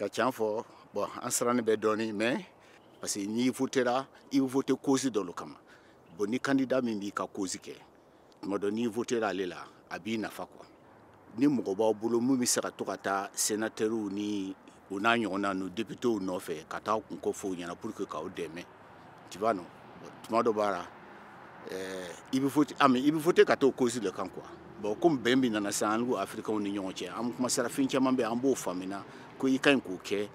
ka can fɔ bɔn an sirani bɛ dɔɔni mɛ parce que n'i votera i vote cause dɔ lo kama bon ni candidat min b'i ka cause kɛ tuma dɔ n'i votera ale la a b'i nafa kuwa ni mɔgɔ b'aw bolo min bɛ se ka to ka taa sénatɛriw ni o n'a ɲɔgɔnna nu députéw nɔfɛ ka taa kunko fɔ u ɲɛna pour que k'aw dɛmɛ tu vois non tuma dɔ b'a la ɛɛ i bɛ voter ami ah, i bɛ voter ka t'o cause le kan quoi bon komi bɛn min nana sisan an n'u afirikɛnw ni ɲɔgɔn cɛ an kumasala fɛn caman bɛ yen an b'o faamu ko i ka ɲi k'o kɛ